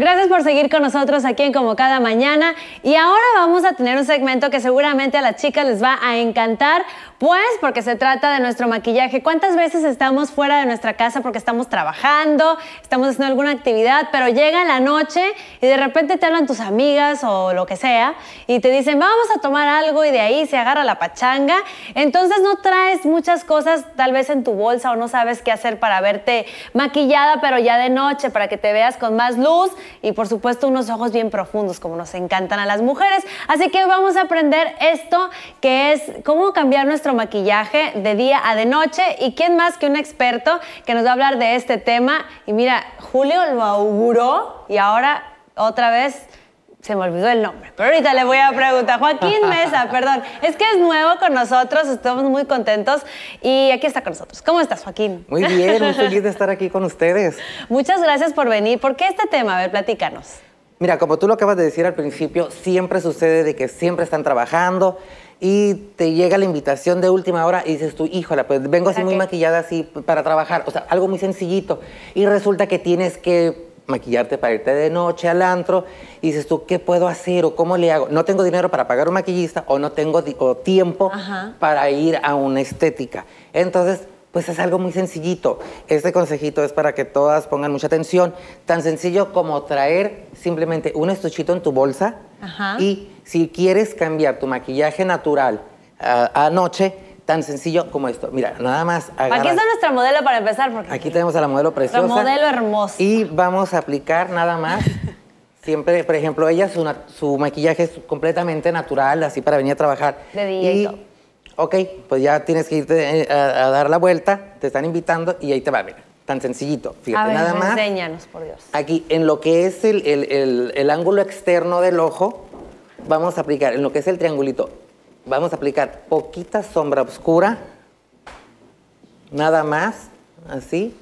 Gracias por seguir con nosotros aquí en Como Cada Mañana. Y ahora vamos a tener un segmento que seguramente a las chicas les va a encantar, pues porque se trata de nuestro maquillaje. ¿Cuántas veces estamos fuera de nuestra casa porque estamos trabajando, estamos haciendo alguna actividad, pero llega la noche y de repente te hablan tus amigas o lo que sea y te dicen, vamos a tomar algo y de ahí se agarra la pachanga? Entonces no traes muchas cosas tal vez en tu bolsa o no sabes qué hacer para verte maquillada, pero ya de noche, para que te veas con más luz y por supuesto unos ojos bien profundos como nos encantan a las mujeres. Así que vamos a aprender esto que es cómo cambiar nuestro maquillaje de día a de noche y quién más que un experto que nos va a hablar de este tema. Y mira, Julio lo auguró y ahora otra vez se me olvidó el nombre, pero ahorita le voy a preguntar. Joaquín Mesa, perdón, es que es nuevo con nosotros, estamos muy contentos y aquí está con nosotros. ¿Cómo estás, Joaquín? Muy bien, muy feliz de estar aquí con ustedes. Muchas gracias por venir. ¿Por qué este tema? A ver, platícanos. Mira, como tú lo acabas de decir al principio, siempre sucede de que siempre están trabajando y te llega la invitación de última hora y dices tú, híjola, pues vengo así muy maquillada así para trabajar, o sea, algo muy sencillito y resulta que tienes que maquillarte para irte de noche al antro dices tú, ¿qué puedo hacer o cómo le hago? No tengo dinero para pagar un maquillista o no tengo tiempo para ir a una estética. Entonces, pues es algo muy sencillito. Este consejito es para que todas pongan mucha atención. Tan sencillo como traer simplemente un estuchito en tu bolsa y si quieres cambiar tu maquillaje natural ah, a noche, tan sencillo como esto. Mira, nada más Aquí está nuestra modelo para empezar. Aquí tenemos a la modelo preciosa. modelo hermosa. Y vamos a aplicar nada más. Siempre, por ejemplo, ella, su, maquillaje es completamente natural, así para venir a trabajar. De día y, Ok, pues ya tienes que irte eh, a, dar la vuelta, te están invitando y ahí te va, mira, tan sencillito. Fíjate, nada más. Enséñanos, por Dios. Aquí, en lo que es el ángulo externo del ojo, vamos a aplicar en lo que es el triangulito. Vamos a aplicar poquita sombra oscura, nada más, así,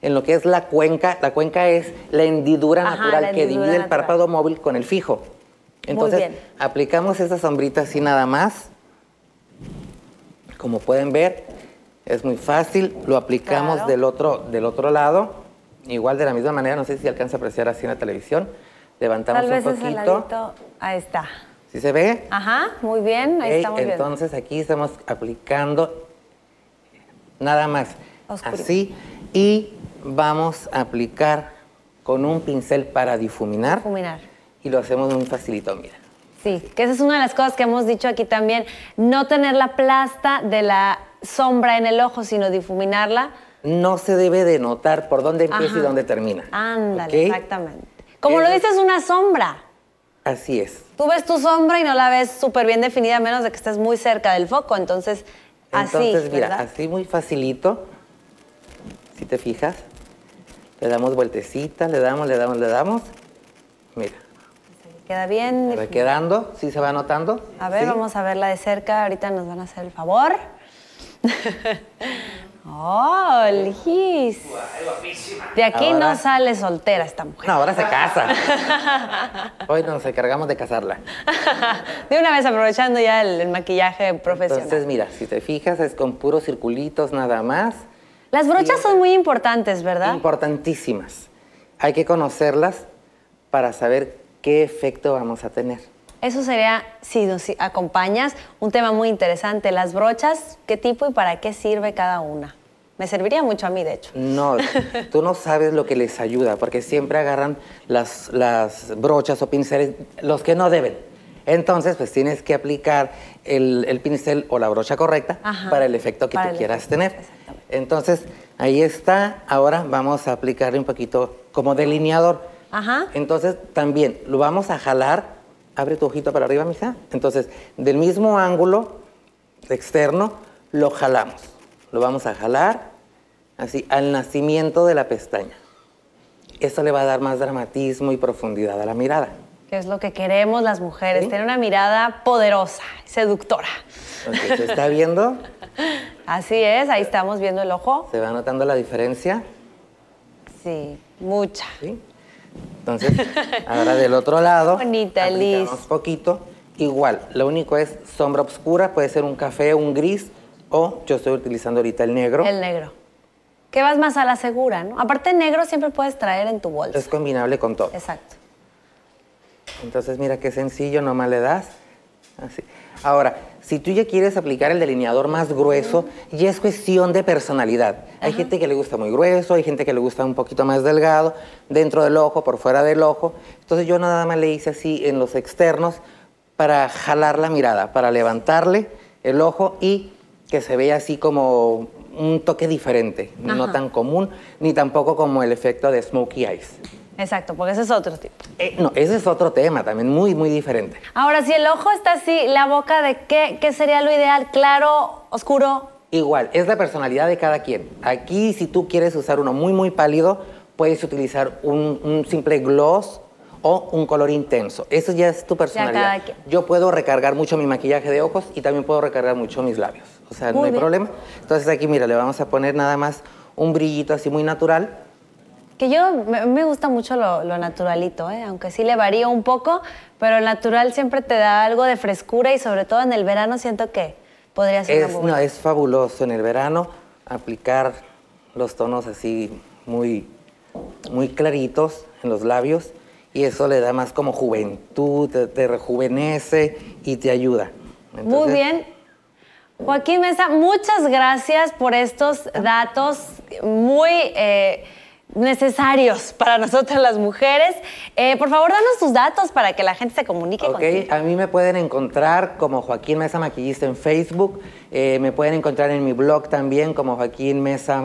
en lo que es la cuenca. La cuenca es la hendidura natural que divide el párpado móvil con el fijo. Entonces, aplicamos esa sombrita así nada más. Como pueden ver, es muy fácil. Lo aplicamos del, otro, del otro lado. Igual de la misma manera, no sé si alcanza a apreciar así en la televisión. Levantamos un poquito. ahí está. ¿Sí se ve? Ajá, muy bien, ahí estamos Entonces aquí estamos aplicando nada más así y vamos a aplicar con un pincel para difuminar. Difuminar. Y lo hacemos muy facilito, mira. Sí, que esa es una de las cosas que hemos dicho aquí también, no tener la plasta de la sombra en el ojo, sino difuminarla. No se debe de notar por dónde empieza y dónde termina. Ándale, exactamente. Como lo eh, dices, una sombra. Así es. Tú ves tu sombra y no la ves súper bien definida, a menos de que estés muy cerca del foco. Entonces, así. Entonces, mira, así muy facilito. Si te fijas, le damos vueltecita, le damos, le damos, le damos. Mira. Queda bien. Va quedando, sí se va notando. A ver, vamos a verla de cerca. Ahorita nos van a hacer el favor. ¡Oh, Liz! De aquí no sale soltera esta mujer. No, ahora se casa. Hoy nos encargamos de casarla. De una vez aprovechando ya el, maquillaje profesional. Entonces, mira, si te fijas, es con puros circulitos nada más. Las brochas son muy importantes, ¿verdad? Importantísimas. Hay que conocerlas para saber qué efecto vamos a tener. Eso sería, si nos acompañas, un tema muy interesante. Las brochas, ¿qué tipo y para qué sirve cada una? Me serviría mucho a mí, de hecho. No, tú no sabes lo que les ayuda, porque siempre agarran las, brochas o pinceles, los que no deben. Entonces, pues tienes que aplicar el, pincel o la brocha correcta para el efecto que tú quieras tener. Entonces, ahí está. Ahora vamos a aplicarle un poquito como delineador. Ajá. Entonces, también lo vamos a jalar. Abre tu ojito para arriba, misa. Entonces, del mismo ángulo externo, lo jalamos lo vamos a jalar así al nacimiento de la pestaña. Eso le va a dar más dramatismo y profundidad a la mirada. Que es lo que queremos las mujeres, tener una mirada poderosa, seductora. ¿Se está viendo? Así es, ahí estamos viendo el ojo. ¿Se va notando la diferencia? Sí, mucha. Entonces, ahora del otro lado, Bonita, Liz. poquito. Igual, lo único es sombra oscura, puede ser un café, un gris, o yo estoy utilizando ahorita el negro. El negro. Que vas más a la segura, ¿no? Aparte, negro siempre puedes traer en tu bolsa. Es combinable con todo. Exacto. Entonces, mira qué sencillo, nomás le das. Así. Ahora, si tú ya quieres aplicar el delineador más grueso, ya es cuestión de personalidad. Hay gente que le gusta muy grueso, hay gente que le gusta un poquito más delgado, dentro del ojo, por fuera del ojo. Entonces yo nada más le hice así en los externos para jalar la mirada, para levantarle el ojo y que se ve así como un toque diferente, no tan común, ni tampoco como el efecto de Smokey Eyes. Exacto, porque ese es otro tipo. Eh, no, ese es otro tema también, muy, muy diferente. Ahora, si el ojo está así, la boca de qué, qué sería lo ideal, claro, oscuro. Igual, es la personalidad de cada quien. Aquí, si tú quieres usar uno muy, muy pálido, puedes utilizar un, un simple gloss o un color intenso. Eso ya es tu personalidad. Yo puedo recargar mucho mi maquillaje de ojos y también puedo recargar mucho mis labios. O sea, no hay problema. Entonces aquí, mira, le vamos a poner nada más un brillito así muy natural. Que yo me gusta mucho lo, naturalito, ¿eh? aunque sí le varía un poco, pero el natural siempre te da algo de frescura y sobre todo en el verano siento que podría ser... Es, es fabuloso en el verano aplicar los tonos así muy, muy claritos en los labios y eso le da más como juventud, te, rejuvenece y te ayuda. muy bien, Joaquín Mesa, muchas gracias por estos datos muy... Eh, necesarios para nosotras las mujeres. Eh, por favor, danos tus datos para que la gente se comunique okay. Ok, A mí me pueden encontrar como Joaquín Mesa Maquillista en Facebook. Eh, me pueden encontrar en mi blog también como Joaquín Mesa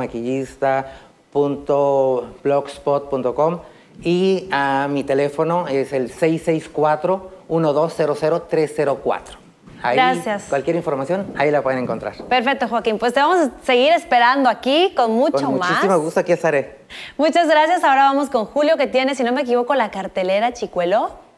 blogspot.com Y a ah, mi teléfono es el 664 1200 304 Ahí, Gracias. Cualquier información, ahí la pueden encontrar. Perfecto, Joaquín. Pues te vamos a seguir esperando aquí con mucho con más. Muchísimo gusto, aquí estaré. Muchas gracias. Ahora vamos con Julio, que tiene, si no me equivoco, la cartelera Chicuelo.